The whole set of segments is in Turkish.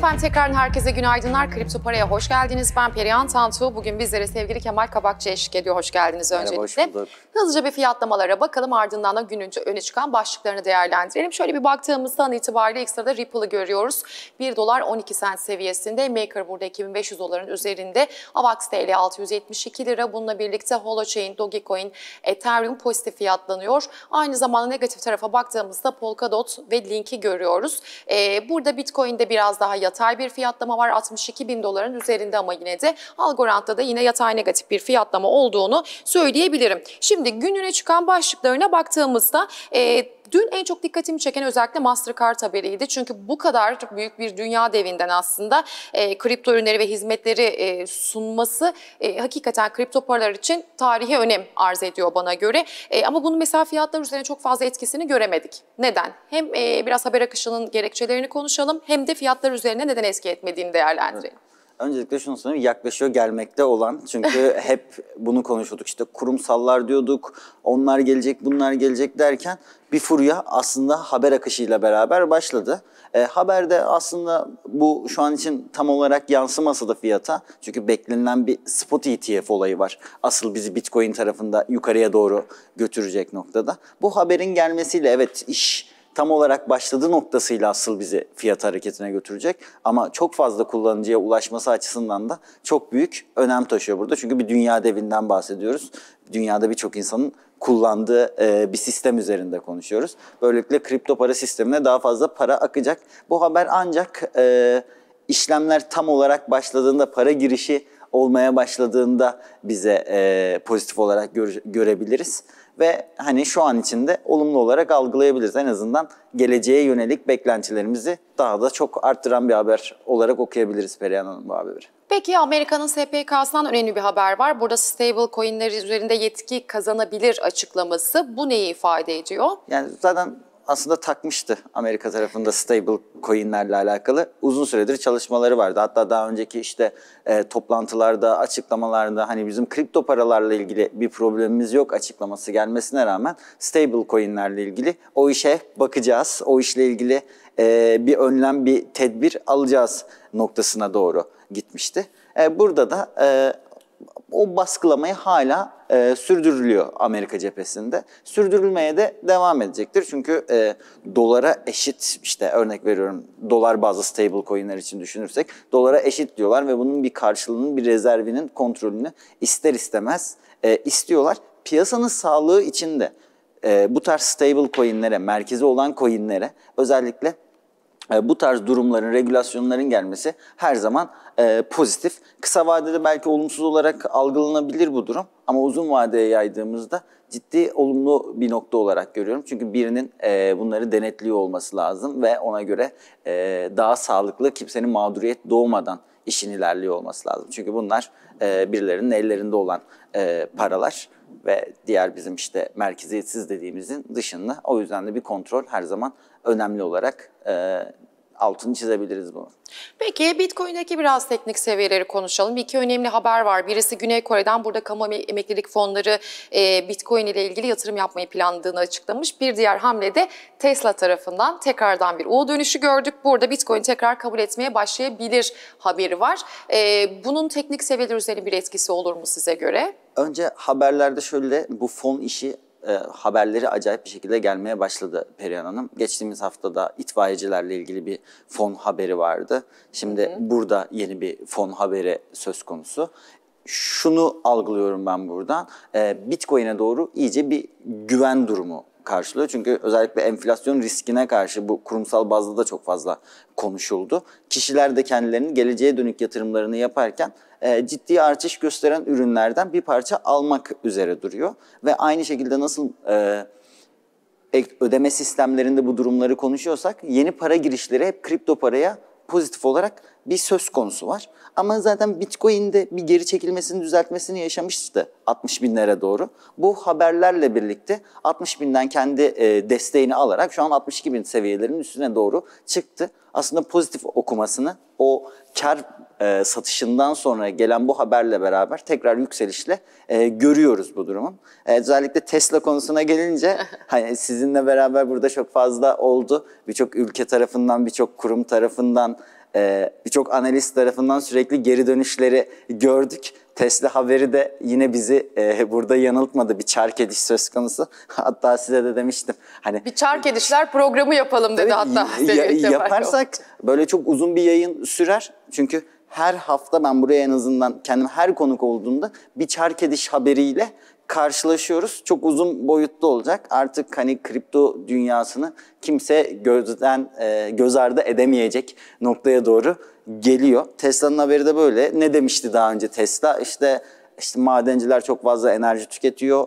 Efendim tekrar herkese günaydınlar. Kripto Para'ya hoş geldiniz. Ben Perihan Tantu. Bugün bizlere sevgili Kemal Kabakçı eşlik ediyor. Hoş geldiniz öncelikle. Merhaba, hoş bulduk. Hızlıca bir fiyatlamalara bakalım. Ardından da günün öne çıkan başlıklarını değerlendirelim. Şöyle bir baktığımızda an itibariyle ilk sırada Ripple'ı görüyoruz. 1 dolar 12 sent seviyesinde. Maker burada 2500 doların üzerinde. Avax TL 672 lira. Bununla birlikte Holochain, Dogecoin, Ethereum pozitif fiyatlanıyor. Aynı zamanda negatif tarafa baktığımızda Polkadot ve Link'i görüyoruz. Ee, burada Bitcoin'de biraz daha yatırıyor yatay bir fiyatlama var 62 bin doların üzerinde ama yine de Algorand'da da yine yatay negatif bir fiyatlama olduğunu söyleyebilirim. Şimdi gününe çıkan başlıklarına baktığımızda e, Dün en çok dikkatimi çeken özellikle Mastercard haberiydi. Çünkü bu kadar büyük bir dünya devinden aslında e, kripto ürünleri ve hizmetleri e, sunması e, hakikaten kripto paralar için tarihi önem arz ediyor bana göre. E, ama bunu mesela fiyatlar üzerine çok fazla etkisini göremedik. Neden? Hem e, biraz haber akışının gerekçelerini konuşalım hem de fiyatlar üzerine neden etki etmediğini değerlendirelim. Evet. Öncelikle şunu söyleyeyim, yaklaşıyor gelmekte olan. Çünkü hep bunu konuşuyorduk. İşte kurumsallar diyorduk, onlar gelecek, bunlar gelecek derken bir furya aslında haber akışıyla beraber başladı. E, haberde aslında bu şu an için tam olarak yansımasa da fiyata. Çünkü beklenilen bir spot ETF olayı var. Asıl bizi Bitcoin tarafında yukarıya doğru götürecek noktada. Bu haberin gelmesiyle evet iş tam olarak başladığı noktasıyla asıl bizi fiyat hareketine götürecek. Ama çok fazla kullanıcıya ulaşması açısından da çok büyük önem taşıyor burada. Çünkü bir dünya devinden bahsediyoruz. Dünyada birçok insanın kullandığı e, bir sistem üzerinde konuşuyoruz. Böylelikle kripto para sistemine daha fazla para akacak. Bu haber ancak e, işlemler tam olarak başladığında para girişi olmaya başladığında bize e, pozitif olarak görebiliriz ve hani şu an içinde olumlu olarak algılayabiliriz. En azından geleceğe yönelik beklentilerimizi daha da çok arttıran bir haber olarak okuyabiliriz Perihan Hanım bu haberi. Peki Amerika'nın SPK'sından önemli bir haber var. Burada stable coinler üzerinde yetki kazanabilir açıklaması. Bu neyi ifade ediyor? Yani zaten aslında takmıştı Amerika tarafında stable coinlerle alakalı. Uzun süredir çalışmaları vardı. Hatta daha önceki işte e, toplantılarda, açıklamalarda hani bizim kripto paralarla ilgili bir problemimiz yok açıklaması gelmesine rağmen stable coinlerle ilgili o işe bakacağız. O işle ilgili e, bir önlem, bir tedbir alacağız noktasına doğru gitmişti. E, burada da e, o baskılamayı hala e, sürdürülüyor Amerika cephesinde. Sürdürülmeye de devam edecektir. Çünkü e, dolara eşit işte örnek veriyorum dolar bazı stable coinler için düşünürsek dolara eşit diyorlar ve bunun bir karşılığının bir rezervinin kontrolünü ister istemez e, istiyorlar. Piyasanın sağlığı için de e, bu tarz stable coinlere, merkezi olan coinlere özellikle e, bu tarz durumların, regülasyonların gelmesi her zaman e, pozitif. Kısa vadede belki olumsuz olarak algılanabilir bu durum ama uzun vadeye yaydığımızda ciddi olumlu bir nokta olarak görüyorum. Çünkü birinin e, bunları denetliyor olması lazım ve ona göre e, daha sağlıklı kimsenin mağduriyet doğmadan işin ilerliyor olması lazım. Çünkü bunlar e, birilerinin ellerinde olan e, paralar ve diğer bizim işte merkeziyetsiz dediğimizin dışında. O yüzden de bir kontrol her zaman önemli olarak e, altını çizebiliriz bunu. Peki Bitcoin'deki biraz teknik seviyeleri konuşalım. İki önemli haber var. Birisi Güney Kore'den burada kamu emeklilik fonları e, Bitcoin ile ilgili yatırım yapmayı planladığını açıklamış. Bir diğer hamle de Tesla tarafından tekrardan bir U dönüşü gördük. Burada Bitcoin tekrar kabul etmeye başlayabilir haberi var. E, bunun teknik seviyeler üzerine bir etkisi olur mu size göre? Önce haberlerde şöyle bu fon işi e, haberleri acayip bir şekilde gelmeye başladı Perihan Hanım. Geçtiğimiz haftada itfaiyecilerle ilgili bir fon haberi vardı. Şimdi hı hı. burada yeni bir fon haberi söz konusu. Şunu algılıyorum ben buradan. E, Bitcoin'e doğru iyice bir güven durumu karşılıyor. Çünkü özellikle enflasyon riskine karşı bu kurumsal bazda da çok fazla konuşuldu. Kişiler de kendilerinin geleceğe dönük yatırımlarını yaparken e, ciddi artış gösteren ürünlerden bir parça almak üzere duruyor. Ve aynı şekilde nasıl e, ödeme sistemlerinde bu durumları konuşuyorsak yeni para girişleri hep kripto paraya pozitif olarak bir söz konusu var. Ama zaten Bitcoin'de bir geri çekilmesini düzeltmesini yaşamıştı 60 binlere doğru. Bu haberlerle birlikte 60 binden kendi e, desteğini alarak şu an 62 bin seviyelerinin üstüne doğru çıktı. Aslında pozitif okumasını o kar e, satışından sonra gelen bu haberle beraber tekrar yükselişle e, görüyoruz bu durumun. E, özellikle Tesla konusuna gelince hani sizinle beraber burada çok fazla oldu. Birçok ülke tarafından, birçok kurum tarafından ee, birçok analist tarafından sürekli geri dönüşleri gördük. Tesla haberi de yine bizi e, burada yanıltmadı. Bir çark ediş söz konusu. Hatta size de demiştim. Hani bir çark edişler programı yapalım dedi hatta. Ya, yaparsak böyle çok uzun bir yayın sürer. Çünkü her hafta ben buraya en azından kendim her konuk olduğunda bir çark ediş haberiyle karşılaşıyoruz. Çok uzun boyutlu olacak. Artık hani kripto dünyasını kimse gözden e, göz ardı edemeyecek noktaya doğru geliyor. Tesla'nın haberi de böyle. Ne demişti daha önce Tesla? İşte işte madenciler çok fazla enerji tüketiyor.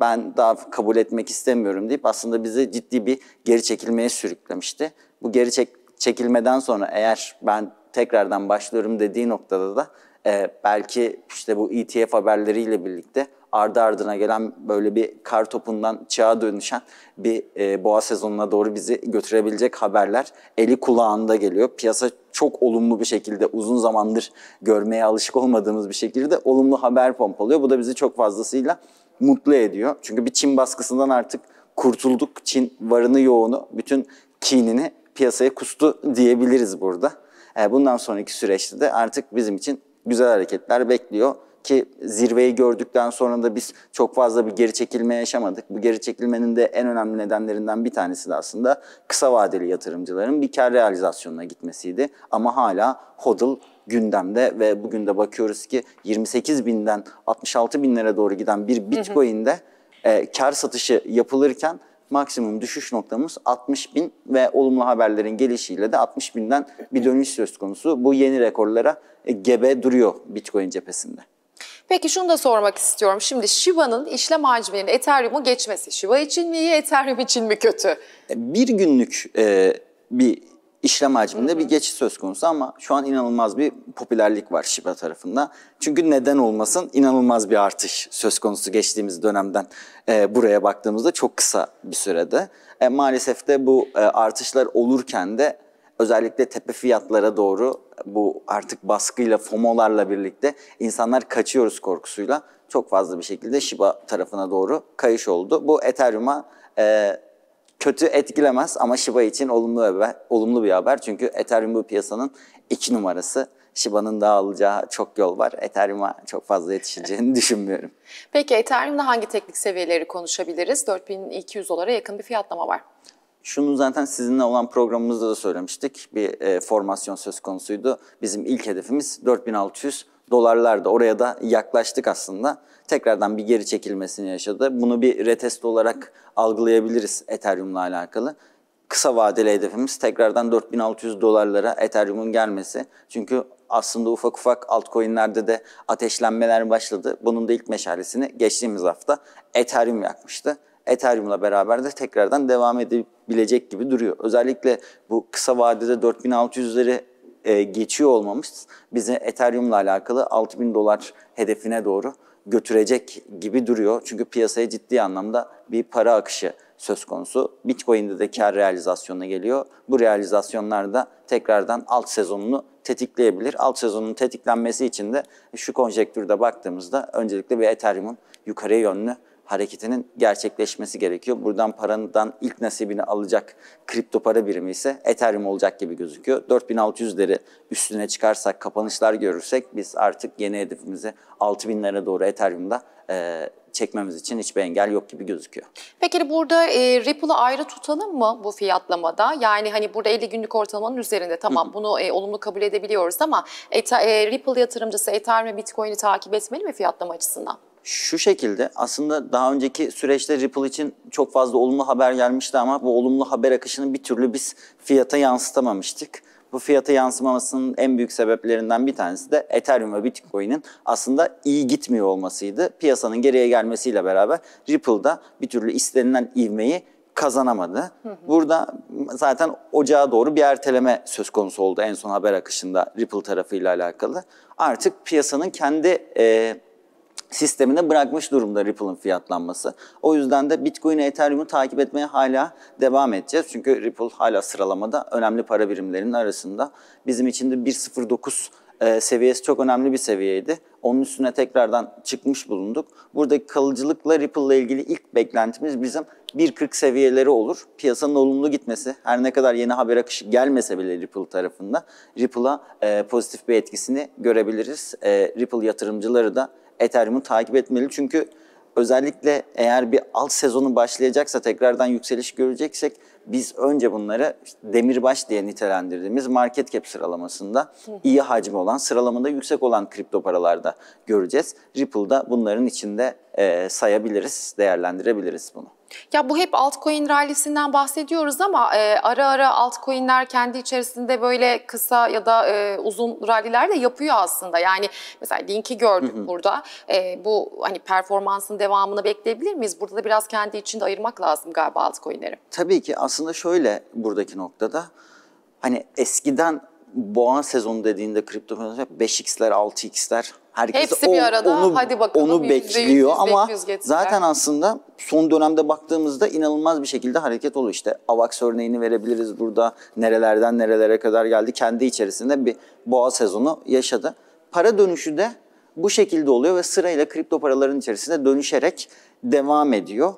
Ben daha kabul etmek istemiyorum deyip aslında bizi ciddi bir geri çekilmeye sürüklemişti. Bu geri çek çekilmeden sonra eğer ben tekrardan başlıyorum dediği noktada da e, belki işte bu ETF haberleriyle birlikte ardı ardına gelen böyle bir kar topundan çığa dönüşen bir e, boğa sezonuna doğru bizi götürebilecek haberler eli kulağında geliyor. Piyasa çok olumlu bir şekilde uzun zamandır görmeye alışık olmadığımız bir şekilde olumlu haber pompalıyor. Bu da bizi çok fazlasıyla mutlu ediyor. Çünkü bir Çin baskısından artık kurtulduk. Çin varını yoğunu bütün kinini piyasaya kustu diyebiliriz burada. E, bundan sonraki süreçte de artık bizim için güzel hareketler bekliyor ki zirveyi gördükten sonra da biz çok fazla bir geri çekilme yaşamadık. Bu geri çekilmenin de en önemli nedenlerinden bir tanesi de aslında kısa vadeli yatırımcıların bir kar realizasyonuna gitmesiydi. Ama hala hodl gündemde ve bugün de bakıyoruz ki 28 binden 66 binlere doğru giden bir bitcoin'de e, kar satışı yapılırken maksimum düşüş noktamız 60 bin ve olumlu haberlerin gelişiyle de 60 binden bir dönüş söz konusu. Bu yeni rekorlara e, gebe duruyor Bitcoin cephesinde. Peki şunu da sormak istiyorum. Şimdi Shiba'nın işlem hacminin Ethereum'u geçmesi Shiba için mi iyi, Ethereum için mi kötü? E, bir günlük e, bir işlem hacminde Hı -hı. bir geçiş söz konusu ama şu an inanılmaz bir popülerlik var Shiba tarafında. Çünkü neden olmasın inanılmaz bir artış söz konusu geçtiğimiz dönemden e, buraya baktığımızda çok kısa bir sürede. E, maalesef de bu e, artışlar olurken de özellikle tepe fiyatlara doğru e, bu artık baskıyla, FOMO'larla birlikte insanlar kaçıyoruz korkusuyla çok fazla bir şekilde Shiba tarafına doğru kayış oldu. Bu Ethereum'a e, kötü etkilemez ama Shiba için olumlu bir haber, olumlu bir haber. Çünkü Ethereum bu piyasanın iki numarası. Shiba'nın dağılacağı çok yol var. Ethereum'a çok fazla yetişeceğini düşünmüyorum. Peki Ethereum'da hangi teknik seviyeleri konuşabiliriz? 4200 dolara yakın bir fiyatlama var. Şunu zaten sizinle olan programımızda da söylemiştik. Bir e, formasyon söz konusuydu. Bizim ilk hedefimiz 4600 Dolarlarda Oraya da yaklaştık aslında. Tekrardan bir geri çekilmesini yaşadı. Bunu bir retest olarak algılayabiliriz Ethereum'la alakalı. Kısa vadeli hedefimiz tekrardan 4600 dolarlara Ethereum'un gelmesi. Çünkü aslında ufak ufak altcoin'lerde de ateşlenmeler başladı. Bunun da ilk meşalesini geçtiğimiz hafta Ethereum yakmıştı. Ethereum'la beraber de tekrardan devam edebilecek gibi duruyor. Özellikle bu kısa vadede 4600'leri e, geçiyor olmamız bizi Ethereum'la alakalı 6000 dolar hedefine doğru götürecek gibi duruyor. Çünkü piyasaya ciddi anlamda bir para akışı söz konusu. Bitcoin'de de kar realizasyonuna geliyor. Bu realizasyonlar da tekrardan alt sezonunu tetikleyebilir. Alt sezonun tetiklenmesi için de şu konjektürde baktığımızda öncelikle bir Ethereum'un yukarı yönlü hareketinin gerçekleşmesi gerekiyor. Buradan parandan ilk nasibini alacak kripto para birimi ise Ethereum olacak gibi gözüküyor. 4600'leri üstüne çıkarsak, kapanışlar görürsek biz artık yeni hedefimizi 6000'lere doğru Ethereum'da e, çekmemiz için hiçbir engel yok gibi gözüküyor. Peki burada e, Ripple'ı ayrı tutalım mı bu fiyatlamada? Yani hani burada 50 günlük ortalamanın üzerinde tamam bunu e, olumlu kabul edebiliyoruz ama e, Ripple yatırımcısı Ethereum ve Bitcoin'i takip etmeli mi fiyatlama açısından? şu şekilde aslında daha önceki süreçte Ripple için çok fazla olumlu haber gelmişti ama bu olumlu haber akışını bir türlü biz fiyata yansıtamamıştık. Bu fiyata yansımamasının en büyük sebeplerinden bir tanesi de Ethereum ve Bitcoin'in aslında iyi gitmiyor olmasıydı. Piyasanın geriye gelmesiyle beraber Ripple'da bir türlü istenilen ivmeyi kazanamadı. Hı hı. Burada zaten ocağa doğru bir erteleme söz konusu oldu en son haber akışında Ripple tarafıyla alakalı. Artık piyasanın kendi e, sistemine bırakmış durumda Ripple'ın fiyatlanması. O yüzden de Bitcoin'i, Ethereum'u takip etmeye hala devam edeceğiz. Çünkü Ripple hala sıralamada önemli para birimlerinin arasında. Bizim için de 1.09 e, seviyesi çok önemli bir seviyeydi. Onun üstüne tekrardan çıkmış bulunduk. Buradaki kalıcılıkla Ripple'la ilgili ilk beklentimiz bizim 1.40 seviyeleri olur. Piyasanın olumlu gitmesi, her ne kadar yeni haber akışı gelmese bile Ripple tarafında, Ripple'a e, pozitif bir etkisini görebiliriz. E, Ripple yatırımcıları da Ethereum'u takip etmeli. Çünkü özellikle eğer bir alt sezonu başlayacaksa tekrardan yükseliş göreceksek biz önce bunları işte demirbaş diye nitelendirdiğimiz market cap sıralamasında iyi hacmi olan sıralamında yüksek olan kripto paralarda göreceğiz. Ripple'da bunların içinde e, sayabiliriz, değerlendirebiliriz bunu. Ya bu hep altcoin rallisinden bahsediyoruz ama e, ara ara altcoin'ler kendi içerisinde böyle kısa ya da e, uzun ralliler de yapıyor aslında. Yani mesela linki gördük hı hı. burada. E, bu hani performansın devamını bekleyebilir miyiz? Burada da biraz kendi içinde ayırmak lazım galiba altcoin'leri. Tabii ki aslında şöyle buradaki noktada hani eskiden boğa sezonu dediğinde kripto 5x'ler 6x'ler herkes Hepsi o, bir arada onu, hadi bakalım, onu bekliyor %100, %100 ama zaten aslında son dönemde baktığımızda inanılmaz bir şekilde hareket oluyor. İşte AVAX örneğini verebiliriz burada nerelerden nerelere kadar geldi. Kendi içerisinde bir boğa sezonu yaşadı. Para dönüşü de bu şekilde oluyor ve sırayla kripto paraların içerisinde dönüşerek devam ediyor.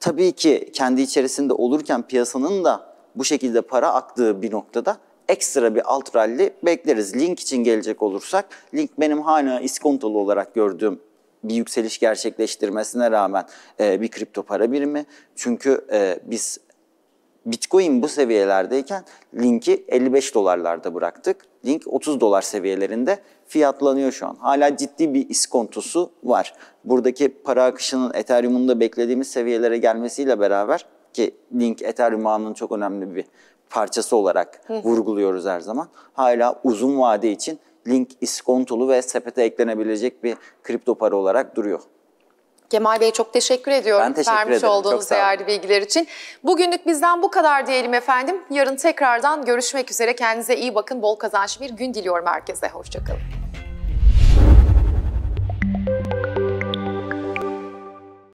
Tabii ki kendi içerisinde olurken piyasanın da bu şekilde para aktığı bir noktada ekstra bir alt rally bekleriz. Link için gelecek olursak, Link benim hala iskontolu olarak gördüğüm bir yükseliş gerçekleştirmesine rağmen e, bir kripto para birimi. Çünkü e, biz Bitcoin bu seviyelerdeyken Link'i 55 dolarlarda bıraktık. Link 30 dolar seviyelerinde fiyatlanıyor şu an. Hala ciddi bir iskontosu var. Buradaki para akışının Ethereum'un da beklediğimiz seviyelere gelmesiyle beraber ki Link Ethereum çok önemli bir parçası olarak vurguluyoruz her zaman. Hala uzun vade için link iskontolu ve sepete eklenebilecek bir kripto para olarak duruyor. Kemal Bey çok teşekkür ediyorum ben teşekkür vermiş ederim. olduğunuz değerli bilgiler için. Bugünlük bizden bu kadar diyelim efendim. Yarın tekrardan görüşmek üzere. Kendinize iyi bakın. Bol kazançlı bir gün diliyorum herkese. Hoşçakalın.